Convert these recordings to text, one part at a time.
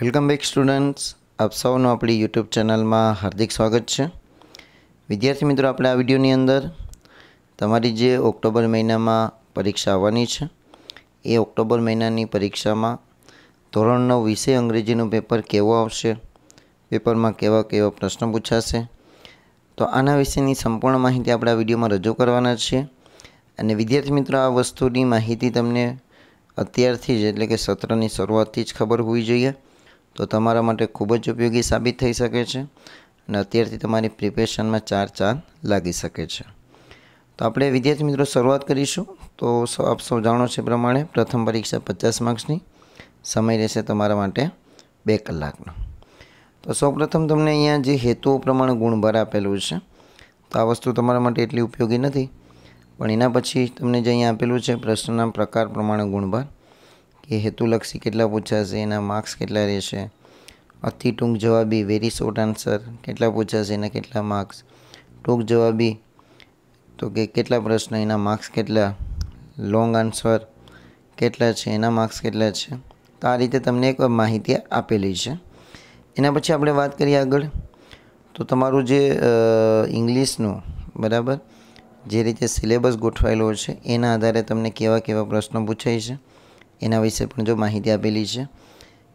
Welcome back students આપ સૌનું આપણી યુટ્યુબ ચેનલમાં હાર્દિક સ્વાગત છે વિદ્યાર્થી મિત્રો આપણે આ વિડીયોની અંદર તમારી જે ઓક્ટોબર મહિનામાં પરીક્ષા આવવાની છે એ ઓક્ટોબર મહિનાની પરીક્ષામાં ધોરણ નવ વિષય અંગ્રેજીનું પેપર કેવો આવશે પેપરમાં કેવા કેવા પ્રશ્નો પૂછાશે તો આના વિશેની સંપૂર્ણ માહિતી આપણે આ વિડીયોમાં રજૂ કરવાના છીએ અને વિદ્યાર્થી મિત્રો આ વસ્તુની માહિતી તમને અત્યારથી જ એટલે કે સત્રની શરૂઆતથી જ ખબર હોવી જોઈએ તો તમારા માટે ખૂબ જ ઉપયોગી સાબિત થઈ શકે છે અને અત્યારથી તમારી પ્રિપેરેશનમાં ચાર ચાંદ લાગી શકે છે તો આપણે વિદ્યાર્થી મિત્રો શરૂઆત કરીશું તો આપ સૌ જાણો છે પ્રમાણે પ્રથમ પરીક્ષા પચાસ માર્ક્સની સમય રહેશે તમારા માટે બે કલાકનો તો સૌપ્રથમ તમને અહીંયા જે હેતુઓ પ્રમાણે ગુણભાર આપેલું છે તો આ વસ્તુ તમારા માટે એટલી ઉપયોગી નથી પણ એના પછી તમને જે અહીંયા આપેલું છે પ્રશ્નના પ્રકાર પ્રમાણે ગુણભાર કે હેતુલક્ષી કેટલા પૂછાશે એના માર્ક્સ કેટલા રહેશે અતિ ટૂંક જવાબી વેરી શોર્ટ આન્સર કેટલા પૂછાશે એના કેટલા માર્ક્સ ટૂંક જવાબી તો કે કેટલા પ્રશ્ન એના માર્ક્સ કેટલા લોંગ આન્સર કેટલા છે એના માર્ક્સ કેટલા છે તો આ રીતે તમને એક માહિતી આપેલી છે એના પછી આપણે વાત કરીએ આગળ તો તમારું જે ઇંગ્લિશનું બરાબર જે રીતે સિલેબસ ગોઠવાયેલો છે એના આધારે તમને કેવા કેવા પ્રશ્નો પૂછાય છે એના વિશે પણ જો માહિતી આપેલી છે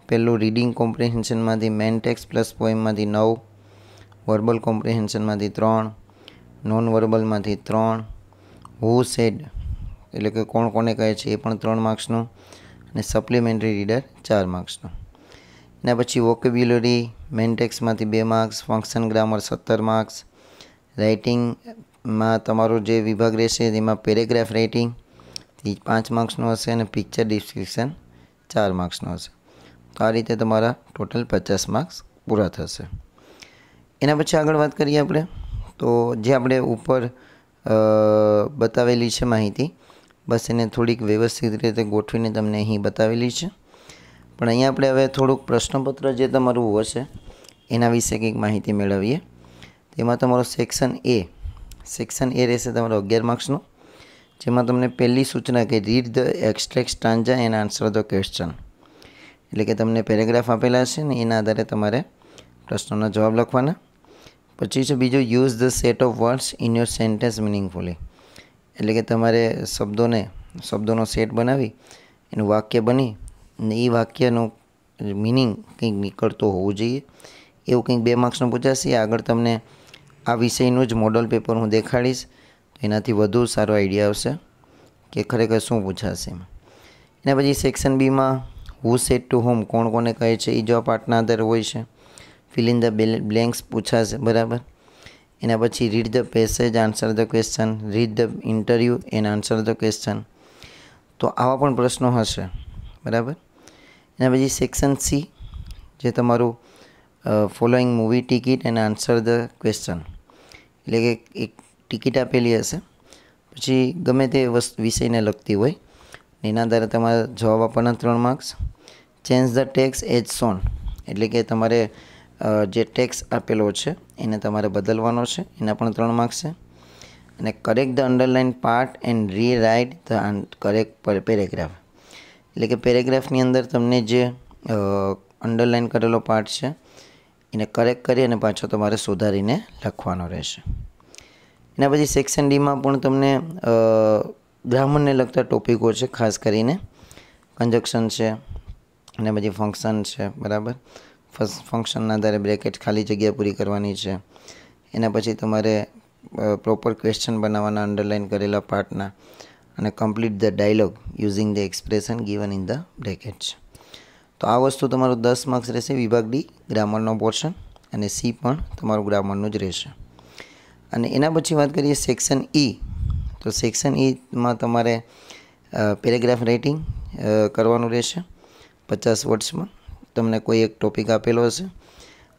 પહેલું રીડિંગ કોમ્પ્રિહેન્શનમાંથી મેન ટેક્સ પ્લસ પોઈમમાંથી નવ વર્બલ કોમ્પ્રિહેન્શનમાંથી ત્રણ નોન વર્બલમાંથી ત્રણ હુ સેડ એટલે કે કોણ કોને કહે છે એ પણ ત્રણ માર્ક્સનું અને સપ્લિમેન્ટરી રીડર ચાર માર્ક્સનું એના પછી વોકેબ્યુલરી મેન બે માર્ક્સ ફંક્શન ગ્રામર સત્તર માર્ક્સ રાઇટિંગમાં તમારો જે વિભાગ રહેશે તેમાં પેરેગ્રાફ રાઇટિંગ એ પાંચ માર્ક્સનો હશે અને પિક્ચર ડિસ્ક્રિપ્શન ચાર માર્ક્સનો હશે તો આ રીતે તમારા ટોટલ પચાસ માર્ક્સ પૂરા થશે એના પછી આગળ વાત કરીએ આપણે તો જે આપણે ઉપર બતાવેલી છે માહિતી બસ એને થોડીક વ્યવસ્થિત રીતે ગોઠવીને તમને અહીં બતાવેલી છે પણ અહીંયા આપણે હવે થોડુંક પ્રશ્નપત્ર જે તમારું હશે એના વિશે કંઈક માહિતી મેળવીએ તેમાં તમારો સેક્શન એ સેક્શન એ રહેશે તમારો અગિયાર માર્ક્સનો જેમાં તમને પહેલી સૂચના કે read the extract stanza and answer the question એટલે કે તમને પેરેગ્રાફ આપેલા છે ને એના આધારે તમારે પ્રશ્નોના જવાબ લખવાના પછી છે બીજું use the set of words in your sentence meaningfully એટલે કે તમારે શબ્દોને શબ્દોનો સેટ બનાવી એનું વાક્ય બની ને એ વાક્યનું મિનિંગ કંઈક નીકળતો હોવું જોઈએ એવું કંઈક બે માર્ક્સનું પૂછાશે આગળ તમને આ વિષયનું જ મોડલ પેપર હું દેખાડીશ એનાથી વધુ સારો આઈડિયા આવશે કે ખરેખર શું પૂછાશે એના પછી સેક્શન બીમાં હુ સેટ ટુ હોમ કોણ કોને કહે છે એ જો આ પાર્ટના આધારે હોય છે ફિલ ઇન ધ બ્લેન્ક્સ પૂછાશે બરાબર એના પછી read the passage answer the question read the interview and answer the question તો આવા પણ પ્રશ્નો હશે બરાબર એના પછી સેક્શન સી જે તમારું following movie ticket and answer the question એટલે કે એક ટિકિટ આપેલી હશે પછી ગમે તે વસ્તુ વિષયને લગતી હોય એના આધારે તમારે જવાબ આપવાના ત્રણ marks change the text as soon એટલે કે તમારે જે ટેક્સ આપેલો છે એને તમારે બદલવાનો છે એના પણ ત્રણ માર્ક્સ છે અને correct the underline part and rewrite the correct paragraph એટલે કે પેરેગ્રાફની અંદર તમને જે અંડરલાઇન કરેલો પાર્ટ છે એને કરેક્ટ કરી અને પાછો તમારે સુધારીને લખવાનો રહેશે ને પછી સેક્શન ડીમાં પણ તમને ગ્રામરને લગતા ટોપિકો છે ખાસ કરીને કન્જક્શન છે અને પછી ફંક્શન છે બરાબર ફસ્ટ ફંક્શનના આધારે બ્રેકેટ ખાલી જગ્યા પૂરી કરવાની છે એના પછી તમારે પ્રોપર ક્વેશ્ચન બનાવવાના અંડરલાઇન કરેલા પાર્ટના અને complete the dialogue using the expression given in the brackets તો આ વસ્તુ તમારો દસ માર્ક્સ રહેશે વિભાગ ડી ગ્રામરનો પોર્શન અને સી પણ તમારું ગ્રામરનું જ રહેશે અને એના પછી વાત કરીએ સેક્શન ઈ e. તો સેક્શન ઈમાં e તમારે પેરેગ્રાફ રાઇટિંગ કરવાનું રહેશે પચાસ વર્ડ્સમાં તમને કોઈ એક ટોપિક આપેલો હશે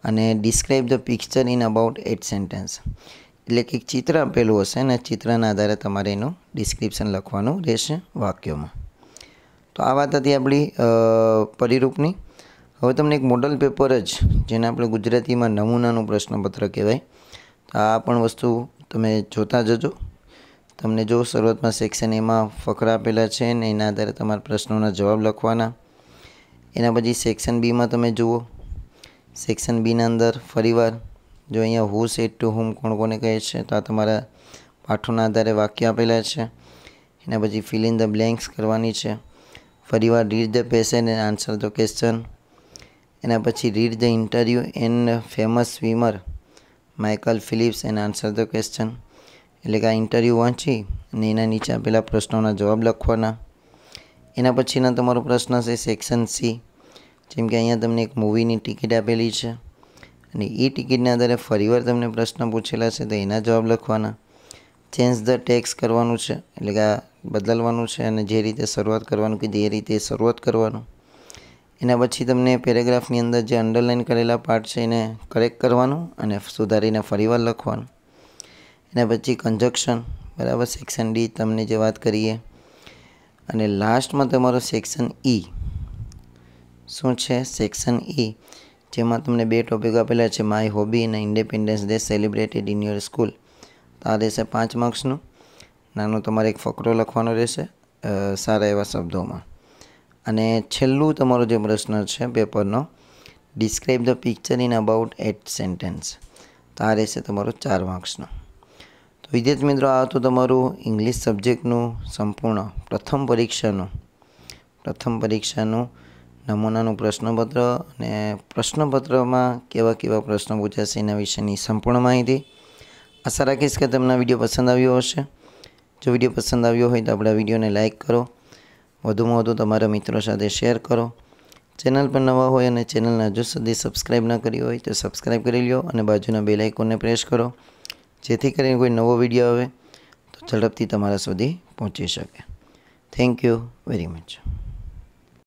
અને describe the picture in about eight sentence એટલે કે એક ચિત્ર આપેલું હશે અને ચિત્રના આધારે તમારે એનું ડિસ્ક્રિપ્શન લખવાનું રહેશે વાક્યોમાં તો આ વાત હતી આપણી પરિરૂપની હવે તમને એક મોડલ પેપર જ જેને આપણે ગુજરાતીમાં નમૂનાનું પ્રશ્નપત્ર કહેવાય આ પણ વસ્તુ તમે જોતા જજો તમને જો શરૂઆતમાં સેક્શન એમાં ફકરા આપેલા છે ને એના આધારે તમારા પ્રશ્નોના જવાબ લખવાના એના પછી સેક્શન બીમાં તમે જુઓ સેક્શન બીના અંદર ફરીવાર જો અહીંયા હુ સેટ ટુ હોમ કોણ કોને કહે છે તો આ તમારા પાઠોના આધારે વાક્ય આપેલા છે એના પછી ફિલ ઇન ધ બ્લેન્ક્સ કરવાની છે ફરીવાર read the passage and answer the question એના પછી read the interview and famous swimmer Michael Phelps and answer the question એટલે કે આ ઇન્ટરવ્યૂ વાંચી અને એના નીચે આપેલા પ્રશ્નોના જવાબ લખવાના એના પછીના તમારો પ્રશ્ન છે સેક્શન સી જેમ કે અહીંયા તમને એક મૂવીની ટિકિટ આપેલી છે અને એ ટિકિટના આધારે ફરીવાર તમને પ્રશ્ન પૂછેલા છે તો એના જવાબ લખવાના ચેન્જ ધ ટેક્સ કરવાનું છે એટલે કે આ બદલવાનું છે અને જે રીતે શરૂઆત કરવાનું કીધી એ રીતે શરૂઆત કરવાનું એના પછી તમને પેરેગ્રાફની અંદર જે અંડરલાઇન કરેલા પાર્ટ છે એને કરેક્ટ કરવાનું અને સુધારીને ફરીવાર લખવાનું એના પછી કન્જક્શન બરાબર સેક્શન ડી તમને જે વાત કરીએ અને લાસ્ટમાં તમારો સેક્શન ઈ e. શું છે સેક્શન ઈ e. જેમાં તમને બે ટોપિક આપેલા છે માય હોબી અને independence day celebrated in your school તો આ રહેશે પાંચ માર્ક્સનું નાનો તમારે એક ફકરો લખવાનો રહેશે સારા એવા શબ્દોમાં અને છેલ્લું તમારો જે પ્રશ્ન છે પેપરનો describe the picture in about eight sentence તો આ રહેશે તમારો ચાર માર્ક્સનો તો વિદ્યાર્થી મિત્રો આ હતું તમારું ઇંગ્લિશ સબ્જેક્ટનું સંપૂર્ણ પ્રથમ પરીક્ષાનું પ્રથમ પરીક્ષાનું નમૂનાનું પ્રશ્નપત્ર અને પ્રશ્નપત્રમાં કેવા કેવા પ્રશ્નો પૂછાશે એના વિશેની સંપૂર્ણ માહિતી આશા રાખીશ કે તમને વિડીયો પસંદ આવ્યો હશે જો વિડીયો પસંદ આવ્યો હોય તો આપણા વિડીયોને લાઇક કરો વધુમાં વધુ તમારા મિત્રો સાથે શેર કરો ચેનલ પર નવા હોય અને ચેનલને હજુ સુધી સબસ્ક્રાઈબ ન કરી હોય તો સબસ્ક્રાઈબ કરી લો અને બાજુના બેલ આઇકોનને પ્રેસ કરો જેથી કરીને કોઈ નવો વિડીયો આવે તો ઝડપથી તમારા સુધી પહોંચી શકે થેન્ક યુ વેરી મચ